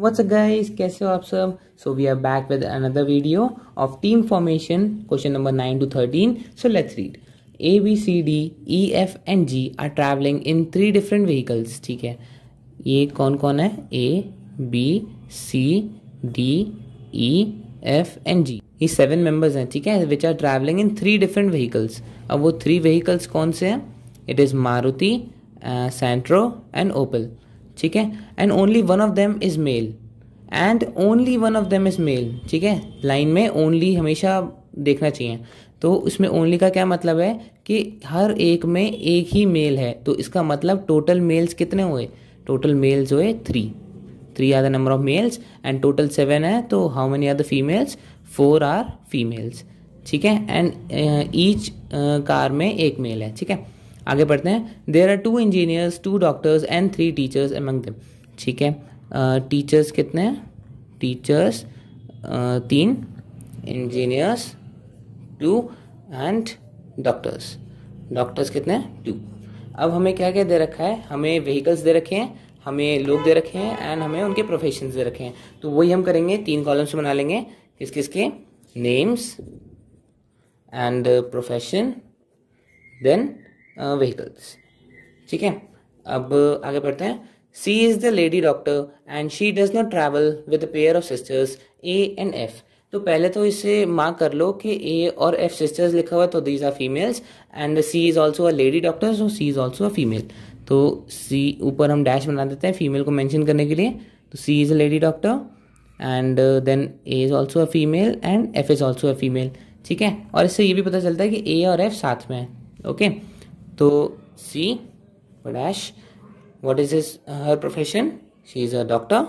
What's up guys, कैसे हो आप सब so we are back with another video of team formation question number 9 to 13. So let's read. A, B, C, D, E, F and G are traveling in three different vehicles. ठीक है ये कौन कौन है A, B, C, D, E, F and G. ये seven members हैं ठीक है which are travelling in three different vehicles अब वो थ्री व्हीकल्स कौन से हैं it is Maruti Santro and Opel ठीक है and only one of them is male and only one of them is male ठीक है लाइन में ओनली हमेशा देखना चाहिए तो उसमें ओनली का क्या मतलब है कि हर एक में एक ही मेल है तो इसका मतलब टोटल मेल्स कितने हुए टोटल मेल्स हुए three three are the number of males and total seven है तो how many are the females four are females ठीक है एंड ईच कार में एक मेल है ठीक है आगे पढ़ते हैं there are two engineers two doctors and three teachers among them ठीक है टीचर्स uh, कितने हैं टीचर्स uh, तीन engineers two and doctors doctors कितने हैं टू अब हमें क्या क्या दे रखा है हमें व्हीकल्स दे रखे हैं हमें लोग दे रखे हैं एंड हमें उनके प्रोफेशन दे रखे हैं तो वही हम करेंगे तीन कॉलम्स बना लेंगे किस किस के names and profession then vehicles ठीक है अब आगे बढ़ते हैं C is the lady doctor and she does not travel with pair of sisters A and F तो पहले तो इसे मार्क कर लो कि ए और एफ सिस्टर्स लिखा हुआ तो these are females and C is also a lady doctor so C is also a female तो सी ऊपर हम डैश बना देते हैं फीमेल को मैंशन करने के लिए तो C is a lady doctor and then A is also a female and F is also a female ठीक है और इससे ये भी पता चलता है कि ए और एफ साथ में है ओके okay? तो C dash what is is her profession she is a doctor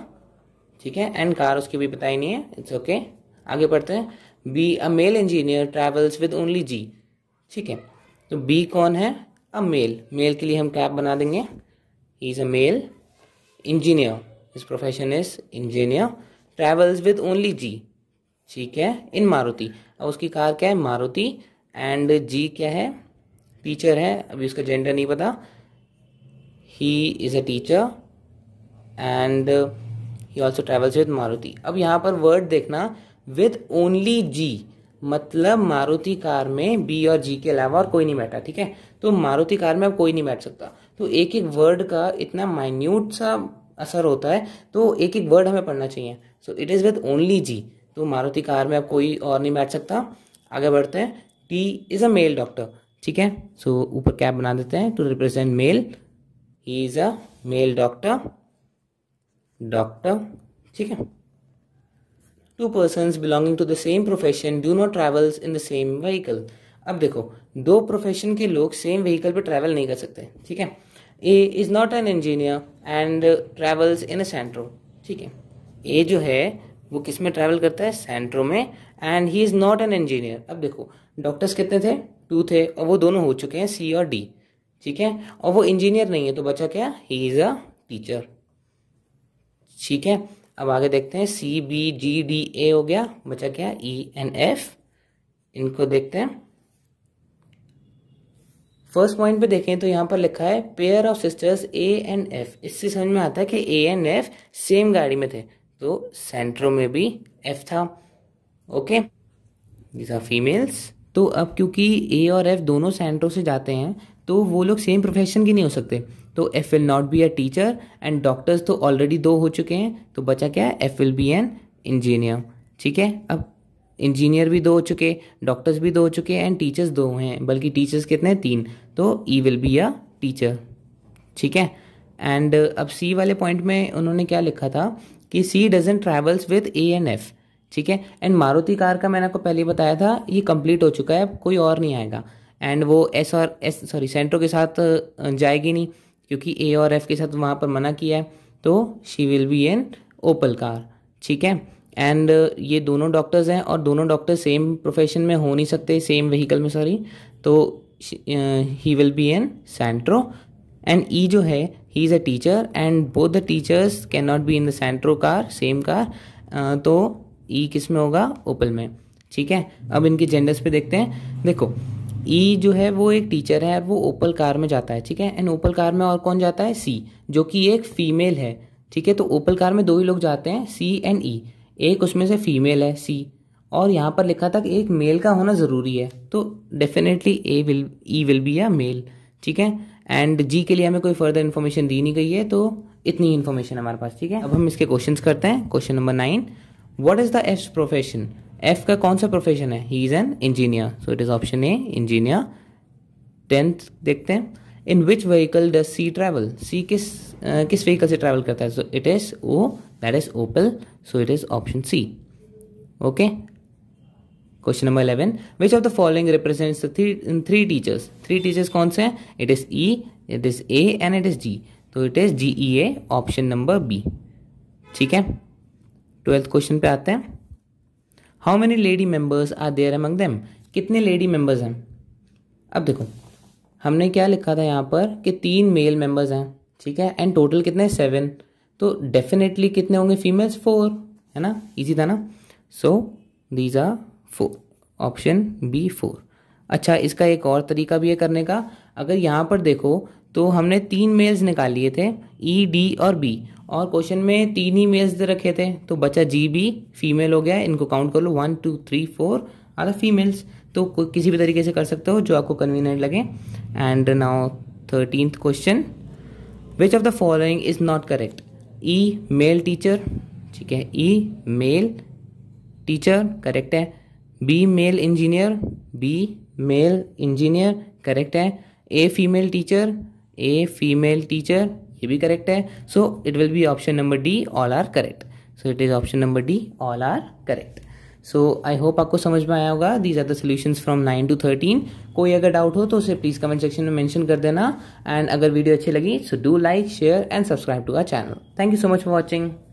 ठीक है एंड कार उसकी भी बताई नहीं है इट्स ओके okay. आगे पढ़ते हैं B a male engineer travels with only G ठीक है तो बी कौन है अ मेल मेल के लिए हम कैप बना देंगे is a male engineer his profession is engineer travels with only G ठीक है इन मारुति अब उसकी कार क्या है मारुति एंड जी क्या है टीचर हैं अभी उसका जेंडर नहीं पता he is a teacher and he also travels with Maruti अब यहाँ पर वर्ड देखना विद ओनली जी मतलब मारुति कार में बी और जी के अलावा और कोई नहीं बैठा ठीक है तो मारुति कार में अब कोई नहीं बैठ सकता तो एक एक वर्ड का इतना माइन्यूट सा असर होता है तो एक एक वर्ड हमें पढ़ना चाहिए so it is with only G तो मारुति कार में अब कोई और नहीं बैठ सकता आगे बढ़ते हैं T is a male doctor ठीक है सो ऊपर कैप बना देते हैं to represent male he is a male doctor doctor ठीक है two person belonging to the same profession do not travels in the same vehicle अब देखो दो प्रोफेशन के लोग सेम व्हीकल पे ट्रैवल नहीं कर सकते ठीक है A is not an engineer and travels in a Santro ठीक है ए जो है वो किस में ट्रैवल करता है सेंट्रो में and he is not an engineer अब देखो डॉक्टर्स कितने थे टू थे और वो दोनों हो चुके हैं सी और डी ठीक है और वो इंजीनियर नहीं है तो बचा क्या ही इज़ अ टीचर ठीक है अब आगे देखते हैं C B G D A हो गया बचा क्या ई एन एफ इनको देखते हैं फर्स्ट पॉइंट पे देखें तो यहाँ पर लिखा है pair of sisters A and F इससे समझ में आता है कि ए एंड एफ सेम गाड़ी में थे तो सेंट्रो में भी एफ था ओके दिस आर फीमेल्स तो अब क्योंकि ए और एफ दोनों सेंट्रो से जाते हैं तो वो लोग सेम प्रोफेशन के नहीं हो सकते तो F will not be a teacher and doctors तो ऑलरेडी दो हो चुके हैं तो बचा क्या है F will be an engineer ठीक है अब इंजीनियर भी दो हो चुके डॉक्टर्स भी दो हो चुके एंड टीचर्स दो हैं बल्कि टीचर्स कितने हैं तीन तो E will be a teacher ठीक है एंड अब सी वाले पॉइंट में उन्होंने क्या लिखा था कि C doesn't travels with A and F ठीक है एंड मारुति कार का मैंने आपको पहले बताया था ये कंप्लीट हो चुका है कोई और नहीं आएगा एंड वो एस और एस सॉरी सेंट्रो के साथ जाएगी नहीं क्योंकि ए और एफ के साथ वहाँ पर मना किया है तो she will be an Opel car ठीक है एंड ये दोनों डॉक्टर्स हैं और दोनों डॉक्टर सेम प्रोफेशन में हो नहीं सकते सेम व्हीकल में सॉरी तो he will be an Santro and E जो है he is a teacher and both the teachers can not be in the Santro car same car तो ई e किस में होगा ओपल में ठीक है अब इनके जेंडर्स पे देखते हैं देखो ई e जो है वो एक टीचर है और वो ओपल कार में जाता है ठीक है एंड ओपल कार में और कौन जाता है सी जो कि एक फीमेल है ठीक है तो ओपल कार में दो ही लोग जाते हैं सी एंड ई एक उसमें से फीमेल है सी और यहाँ पर लिखा था कि एक मेल का होना ज़रूरी है तो definitely A will E will be या मेल ठीक है एंड जी के लिए हमें कोई फर्दर इन्फॉर्मेशन दी नहीं गई है तो इतनी इन्फॉर्मेशन हमारे पास ठीक है अब हम इसके क्वेश्चन करते हैं question number nine what is the F profession F का कौन सा प्रोफेशन है he is an engineer so it is option A engineer tenth देखते हैं in which vehicle does C travel C किस uh, किस व्हीकल से ट्रैवल करता है so it is oh that is Opel so it is option C okay question number eleven which of the following represents three teachers three teachers कौन से हैं it is E it is A and it is G तो it is G E A option number B ठीक है twelfth question पे आते हैं how many lady members are there among them कितने लेडी मेंबर्स हैं अब देखो हमने क्या लिखा था यहाँ पर कि तीन मेल मेंबर्स हैं ठीक है एंड टोटल कितने सेवन तो डेफिनेटली कितने होंगे फीमेल्स फोर है ना इजी था ना so these are four option B four अच्छा इसका एक और तरीका भी है करने का अगर यहाँ पर देखो तो हमने तीन मेल्स निकाल लिए थे ई e, डी और बी और क्वेश्चन में तीन ही मेल्स दे रखे थे तो बचा जी बी फीमेल हो गया इनको काउंट कर लो one two three four are females तो किसी भी तरीके से कर सकते हो जो आपको कन्वीनियंट लगे and now thirteenth question which of the following is not correct E male teacher ठीक है ई मेल टीचर करेक्ट है B male engineer B male engineer correct है A female teacher A female teacher ये भी correct है so it will be option number D all are correct so it is option number D all are correct so I hope आपको समझ में आया होगा these are the solutions from nine to thirteen कोई अगर doubt हो तो उसे प्लीज़ कमेंट सेक्शन में मैंशन कर देना एंड अगर वीडियो अच्छी लगी so do like share and subscribe to our channel thank you so much for watching